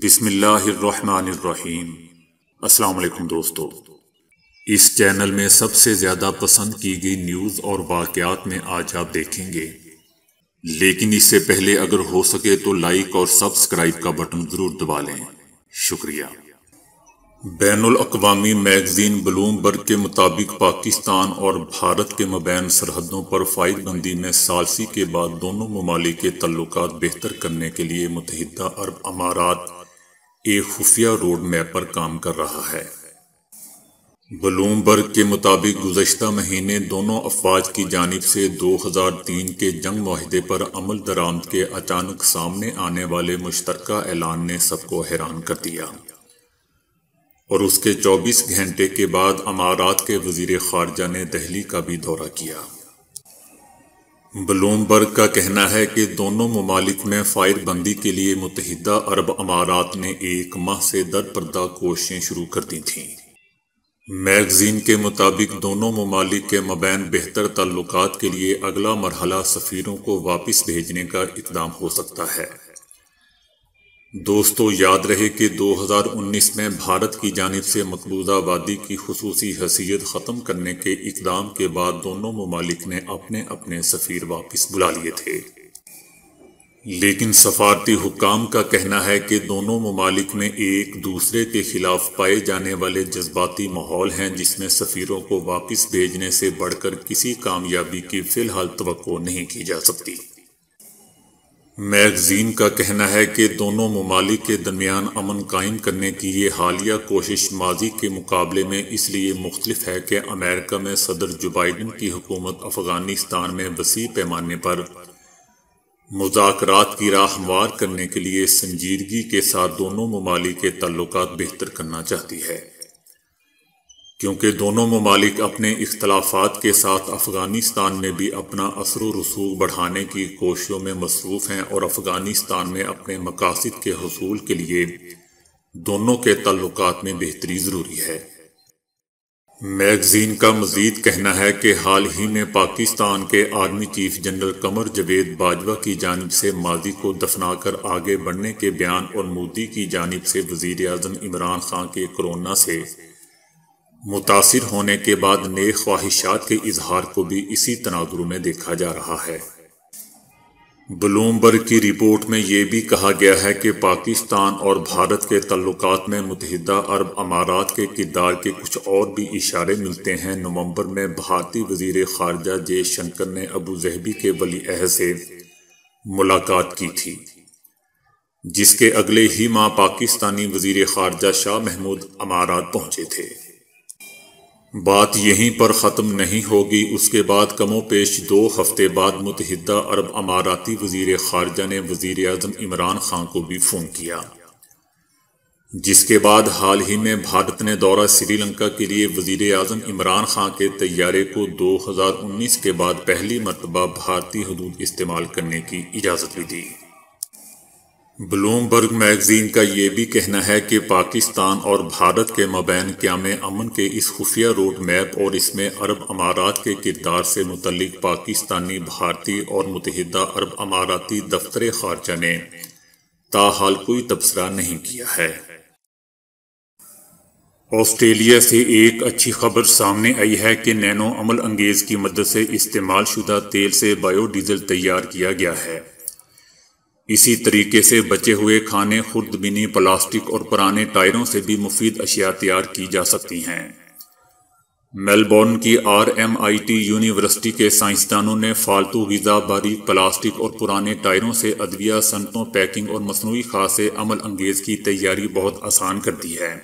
बिसमीम असलकुम दोस्तों इस चैनल में सबसे ज़्यादा पसंद की गई न्यूज़ और वाक़ात में आज आप देखेंगे लेकिन इससे पहले अगर हो सके तो लाइक और सब्सक्राइब का बटन ज़रूर दबा लें शुक्रिया बैन अवी मैगज़ीन ब्लूमबर्ग के मुताबिक पाकिस्तान और भारत के मबैन सरहदों पर फायदबंदी में सालसी के बाद दोनों ममालिक के तल्लक बेहतर करने के लिए मुतहदा अरब अमारात एक खुफिया रोड मैप पर काम कर रहा है ब्लूमबर्ग के मुताबिक गुजशत महीने दोनों अफवाज की जानब से 2003 के जंग माहे पर अमल दरामद के अचानक सामने आने वाले मुश्तर ऐलान ने सबको हैरान कर दिया और उसके 24 घंटे के बाद अमारात के वजीर खारजा ने दहली का भी दौरा किया ब्लूमबर्ग का कहना है कि दोनों ममालिक में फायरबंदी के लिए मुतहदा अरब अमारात ने एक माह से पर्दा कोशिशें शुरू कर दी थीं मैगजीन के मुताबिक दोनों ममालिक के मबैन बेहतर ताल्लुक के लिए अगला मरहला सफ़ीरों को वापस भेजने का इकदाम हो सकता है दोस्तों याद रहे कि 2019 में भारत की जानब से मकबूजा वादी की खसूसी हैसियत ख़त्म करने के इकदाम के बाद दोनों ममालिक ने अपने अपने सफ़ीर वापस बुला लिए थे लेकिन सफारती हुकाम का कहना है कि दोनों ममालिक में एक दूसरे के खिलाफ पाए जाने वाले जज्बाती माहौल हैं जिसमें सफ़ीरों को वापस भेजने से बढ़कर किसी कामयाबी की फ़िलहाल तो नहीं की जा सकती मैगजीन का कहना है कि दोनों ममालिक के दरमियान अमन कायम करने की ये हालिया कोशिश माजी के मुकाबले में इसलिए मुख्तलिफ है कि अमेरिका में सदर जो बाइडन की हुकूमत अफगानिस्तान में वसी पैमाने पर मुजात की राह हमवार करने के लिए संजीदगी के साथ दोनों ममालिक के तल्लक बेहतर करना चाहती है क्योंकि दोनों ममालिक अपने इख्तलाफात के साथ अफ़गानिस्तान में भी अपना असर रसूख बढ़ाने की कोशिशों में मसरूफ़ हैं और अफ़गानिस्तान में अपने मकासद के हसूल के लिए दोनों के तल्लक में बेहतरी ज़रूरी है मैगजीन का मजीद कहना है कि हाल ही में पाकिस्तान के army chief general Qamar Javed Bajwa की जानब से माजी को दफना कर आगे बढ़ने के बयान और मोदी की जानब से वजीर अजम इमरान खान के कोरोना से मुतासर होने के बाद नए ख्वाहिशात के इजहार को भी इसी तनाजुर में देखा जा रहा है ब्लूमबर्ग की रिपोर्ट में यह भी कहा गया है कि पाकिस्तान और भारत के तल्लुकात में मुतहदा अरब अमारात के किरदार के कुछ और भी इशारे मिलते हैं नवंबर में भारतीय वजीर खारजा जय शंकर ने अबू जहबी के वली अहद से मुलाकात की थी जिसके अगले ही माह पाकिस्तानी वजीर खारजा शाह महमूद अमारात पहुंचे थे बात यहीं पर ख़त्म नहीं होगी उसके बाद कमो पेश दो हफ्ते बाद मुतहदा अरब अमाराती वजीर खारजा ने वजीर अजम इमरान खान को भी फ़ोन किया जिसके बाद हाल ही में भारत ने दौरा श्रीलंका के लिए वजीर अजम इमरान खान के तैयारे को 2019 के बाद पहली मरतबा भारतीय हदूद इस्तेमाल करने की इजाज़त भी दी ब्लूमबर्ग मैगजीन का ये भी कहना है कि पाकिस्तान और भारत के मबैन क्याम अमन के इस खुफिया रोड मैप और इसमें अरब अमारात के किरदार से मुतलक पाकिस्तानी भारतीय और मुतहदा अरब अमाराती दफ्तर खारजा ने ताहाल कोई तबसरा नहीं किया है ऑस्ट्रेलिया से एक अच्छी खबर सामने आई है कि नैनो अमल अंगेज़ की मदद से इस्तेमाल शुदा तेल से बायोडीजल तैयार किया गया है इसी तरीके से बचे हुए खाने खुर्दबिनी प्लास्टिक और पुराने टायरों से भी मुफीद अशिया तैयार की जा सकती हैं मेलबोर्न की R M I T university के साइंसदानों ने फालतू गज़ा बारी प्लास्टिक और पुराने टायरों से अदविया सनतों पैकिंग और मसनू खास से अमल अंगेज़ की तैयारी बहुत आसान कर दी है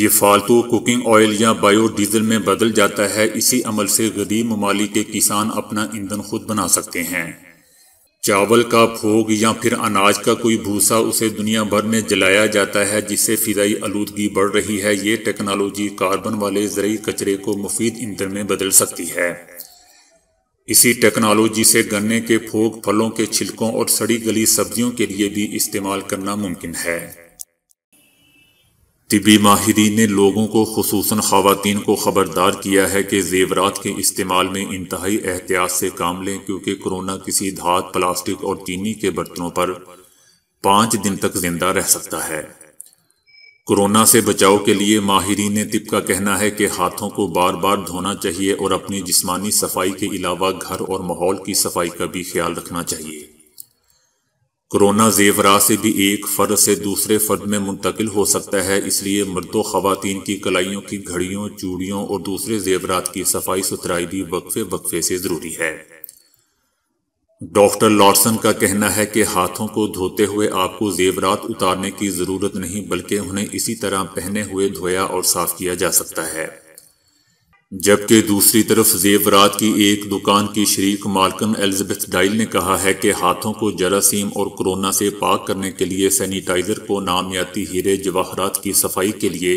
ये फालतू कुकिंग ऑयल या बायो डीजल में बदल जाता है इसी अमल से गरीब ममालिक के किसान अपना ईंधन खुद बना सकते हैं चावल का भोग या फिर अनाज का कोई भूसा उसे दुनिया भर में जलाया जाता है जिससे फिजाई आलूदगी बढ़ रही है ये टेक्नोलॉजी कार्बन वाले जरिए कचरे को मुफीद ईंधन में बदल सकती है इसी टेक्नोलॉजी से गन्ने के फोग फलों के छिलकों और सड़ी गली सब्जियों के लिए भी इस्तेमाल करना मुमकिन है तिबी माहरीन ने लोगों को खसूस ख़वान को ख़बरदार किया है कि जेवरात के इस्तेमाल में इंतहाई एहतियात से काम लें क्योंकि कोरोना किसी धात प्लास्टिक और चीनी के बर्तनों पर पाँच दिन तक जिंदा रह सकता है कोरोना से बचाव के लिए माहरीन ने तिब का कहना है कि हाथों को बार बार धोना चाहिए और अपनी जिसमानी सफाई के अलावा घर और माहौल की सफाई का भी ख्याल रखना चाहिए कोरोना जेवरा से भी एक फर्द से दूसरे फर्द में मुंतकिल हो सकता है इसलिए मर्दों खातन की कलाइयों की घड़ियों चूड़ियों और दूसरे जेवरात की सफाई सुथराई भी वक्फे वक्फे से ज़रूरी है डॉक्टर लॉर्सन का कहना है कि हाथों को धोते हुए आपको जेवरात उतारने की ज़रूरत नहीं बल्कि उन्हें इसी तरह पहने हुए धोया और साफ किया जा सकता है जबकि दूसरी तरफ जेवरात की एक दुकान की शरीक मालकन एलिजबेथ डाइल ने कहा है कि हाथों को जरासीम और कोरोना से पाक करने के लिए सैनिटाइज़र को नामियाती हीरे जवाहरात की सफाई के लिए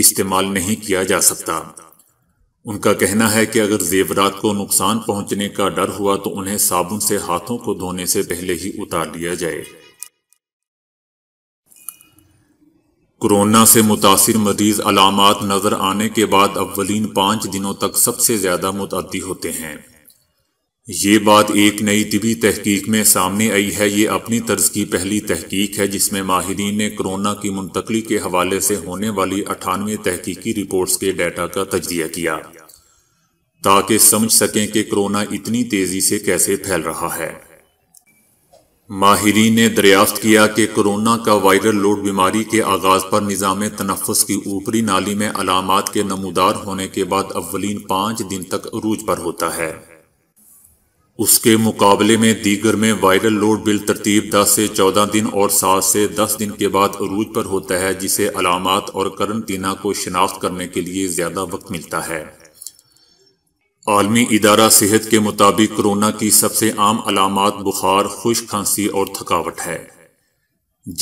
इस्तेमाल नहीं किया जा सकता उनका कहना है कि अगर जेवरात को नुकसान पहुंचने का डर हुआ तो उन्हें साबुन से हाथों को धोने से पहले ही उतार लिया जाए कोरोना से मुतासर मरीज अलामत नज़र आने के बाद अवलिन पाँच दिनों तक सबसे ज़्यादा मुतदी होते हैं ये बात एक नई तबी तहकीक में सामने आई है ये अपनी तर्ज की पहली तहकीक है जिसमें माहरीन ने कोरोना की मुंतकली के हवाले से होने वाली अठानवे तहकीकी रिपोर्ट्स के डाटा का तजिया किया ताकि समझ सकें कि कोरोना इतनी तेज़ी से कैसे फैल रहा है माहरीन ने दरियाफ्त किया कि कोरोना का वायरल लोड बीमारी के आगाज़ पर निज़ाम तनफस की ऊपरी नाली में अलामत के नमूदार होने के बाद अवलिन पाँच दिन तक अरूज पर होता है उसके मुकाबले में दीगर में वायरल लोड बिल तरतीब दस से चौदह दिन और सात से दस दिन के बाद अरूज पर होता है जिसे अलामत और करनतीना को शनाख्त करने के लिए ज़्यादा वक्त मिलता है आलमी इदारा सेहत के मुताबिक कोरोना की सबसे आम अलामत बुखार खुश खांसी और थकावट है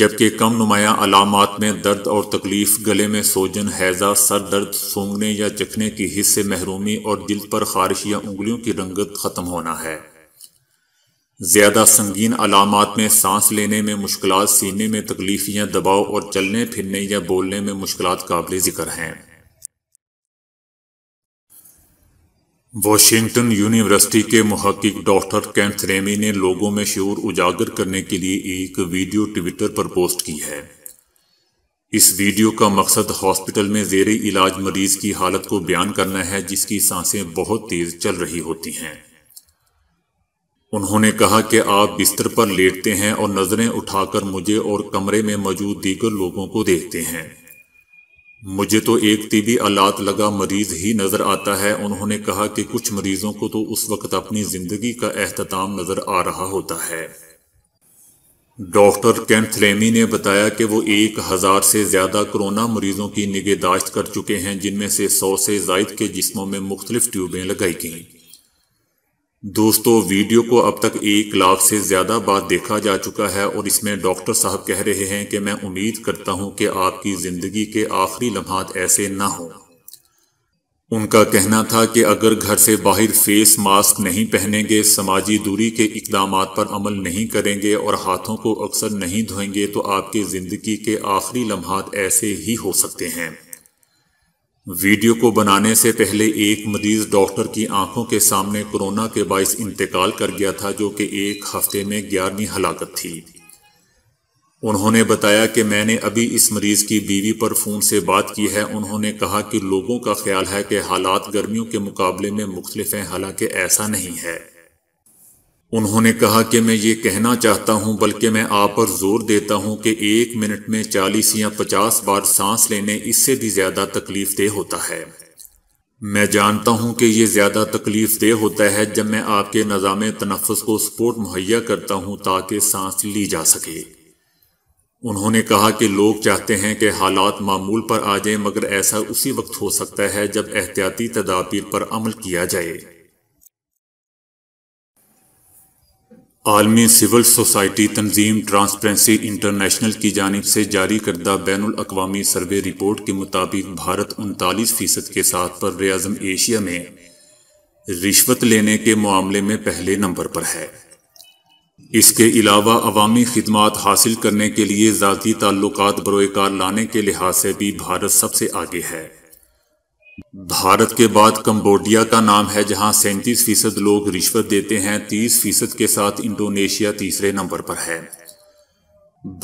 जबकि कम नुमाया अलामत में दर्द और तकलीफ गले में सोजन हैजा सर दर्द सूंघने या चखने की हिस्से महरूमी और दिल पर खारिश या उंगलियों की रंगत ख़त्म होना है ज़्यादा संगीन अलामत में सांस लेने में मुश्किल सीने में तकलीफ या दबाव और चलने फिरने या बोलने में मुश्किल काबिल ज़िक्र हैं वॉशिंगटन यूनिवर्सिटी के महक्क डॉक्टर कैंथ रेमी ने लोगों में शोर उजागर करने के लिए एक वीडियो ट्विटर पर पोस्ट की है इस वीडियो का मकसद हॉस्पिटल में जेर इलाज मरीज की हालत को बयान करना है जिसकी सांसें बहुत तेज चल रही होती हैं उन्होंने कहा कि आप बिस्तर पर लेटते हैं और नज़रें उठाकर मुझे और कमरे में मौजूद दीगर लोगों को देखते हैं मुझे तो एक तीबी आलात लगा मरीज ही नज़र आता है उन्होंने कहा कि कुछ मरीजों को तो उस वक्त अपनी ज़िंदगी का अहतमाम नज़र आ रहा होता है डॉक्टर कैंथलेमी ने बताया कि वो एक हज़ार से ज़्यादा कोरोना मरीजों की निगहदाश्त कर चुके हैं जिनमें से सौ से जायद के जिस्मों में मुख्तलिफ ट्यूबें लगाई गई दोस्तों वीडियो को अब तक एक लाख से ज़्यादा बार देखा जा चुका है और इसमें डॉक्टर साहब कह रहे हैं कि मैं उम्मीद करता हूं कि आपकी ज़िंदगी के आखिरी लम्हात ऐसे ना हों उनका कहना था कि अगर घर से बाहर फेस मास्क नहीं पहनेंगे समाजी दूरी के इकदाम पर अमल नहीं करेंगे और हाथों को अक्सर नहीं धोएंगे तो आपके ज़िंदगी के आखिरी लम्हात ऐसे ही हो सकते हैं वीडियो को बनाने से पहले एक मरीज डॉक्टर की आंखों के सामने कोरोना के बायस इंतकाल कर गया था जो कि एक हफ्ते में ग्यारहवीं हलाकत थी उन्होंने बताया कि मैंने अभी इस मरीज़ की बीवी पर फ़ोन से बात की है उन्होंने कहा कि लोगों का ख्याल है कि हालात गर्मियों के मुकाबले में मुख्तलिफ हैं हालांकि ऐसा नहीं है उन्होंने कहा कि मैं ये कहना चाहता हूँ बल्कि मैं आप पर जोर देता हूँ कि एक मिनट में चालीस या पचास बार सांस लेने इससे भी ज़्यादा तकलीफ देह होता है मैं जानता हूं कि यह ज़्यादा तकलीफ देह होता है जब मैं आपके निज़ाम तनफस को सपोर्ट मुहैया करता हूं ताकि सांस ली जा सके उन्होंने कहा कि लोग चाहते हैं कि हालात मामूल पर आ जाए मगर ऐसा उसी वक्त हो सकता है जब एहतियाती तदाबीर पर अमल किया जाए आलमी सिविल सोसाइटी तंजीम ट्रांसपेरेंसी इंटरनेशनल की जानब से जारी करदा बैन अवी सर्वे रिपोर्ट के मुताबिक भारत उनतालीस फ़ीसद के साथ पर अजम एशिया में रिश्वत लेने के मामले में पहले नंबर पर है इसके अलावा अवामी खदमात हासिल करने के लिए ज़ाती ताल्लुक बरोकार लाने के लिहाज से भी भारत सबसे आगे है भारत के बाद कंबोडिया का नाम है जहां सैंतीस फीसद लोग रिश्वत देते हैं तीस फीसद के साथ इंडोनेशिया तीसरे नंबर पर है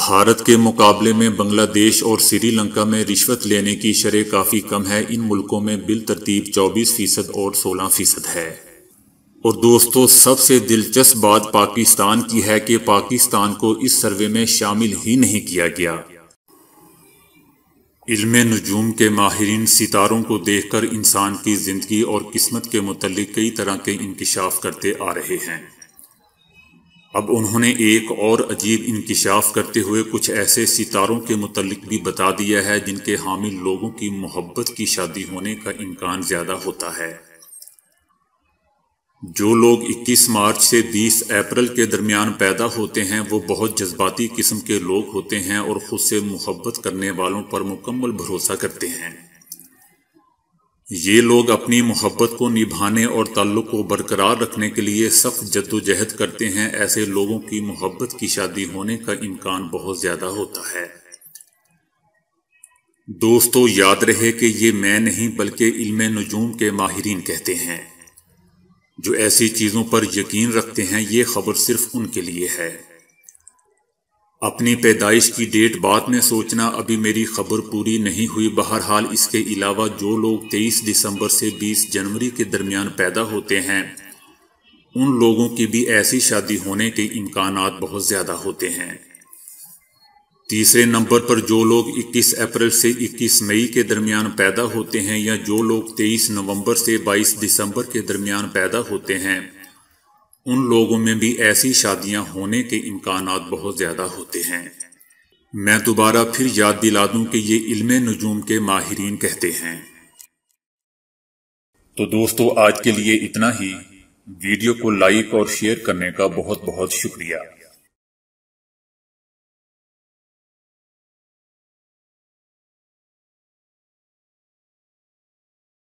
भारत के मुकाबले में बांग्लादेश और श्रीलंका में रिश्वत लेने की शरह काफ़ी कम है इन मुल्कों में बिल तरतीब चौबीस फीसद और सोलह फीसद है और दोस्तों सबसे दिलचस्प बात पाकिस्तान की है कि पाकिस्तान को इस सर्वे में शामिल ही नहीं किया गया इल्म नजूम के माहरीन सितारों को देख कर इंसान की ज़िंदगी और किस्मत के मतलब कई तरह के इंकशाफ करते आ रहे हैं अब उन्होंने एक और अजीब इंकशाफ करते हुए कुछ ऐसे सितारों के मतलब भी बता दिया है जिनके हामिल लोगों की मोहब्बत की शादी होने का इम्कान ज़्यादा होता है जो लोग 21 मार्च से 20 अप्रैल के दरमियान पैदा होते हैं वो बहुत जज्बाती किस्म के लोग होते हैं और ख़ुद से मुहबत करने वालों पर मुकम्मल भरोसा करते हैं ये लोग अपनी मोहब्बत को निभाने और ताल्लुक़ को बरकरार रखने के लिए सख्त जद्दोजहद करते हैं ऐसे लोगों की मोहब्बत की शादी होने का इम्कान बहुत ज़्यादा होता है दोस्तों याद रहे कि ये मैं नहीं बल्कि इल्म नजूम के माहरीन कहते हैं जो ऐसी चीज़ों पर यकीन रखते हैं ये खबर सिर्फ उनके लिए है अपनी पैदाइश की डेट बाद में सोचना अभी मेरी खबर पूरी नहीं हुई बहरहाल इसके अलावा जो लोग 23 दिसंबर से 20 जनवरी के दरमियान पैदा होते हैं उन लोगों की भी ऐसी शादी होने के इम्कान बहुत ज़्यादा होते हैं तीसरे नंबर पर जो लोग 21 अप्रैल से 21 मई के दरमियान पैदा होते हैं या जो लोग 23 नवंबर से 22 दिसंबर के दरमियान पैदा होते हैं उन लोगों में भी ऐसी शादियां होने के इम्कान बहुत ज़्यादा होते हैं मैं दोबारा फिर याद दिला दूँ कि ये इल्म नजूम के माहरीन कहते हैं तो दोस्तों आज के लिए इतना ही वीडियो को लाइक और शेयर करने का बहुत बहुत शुक्रिया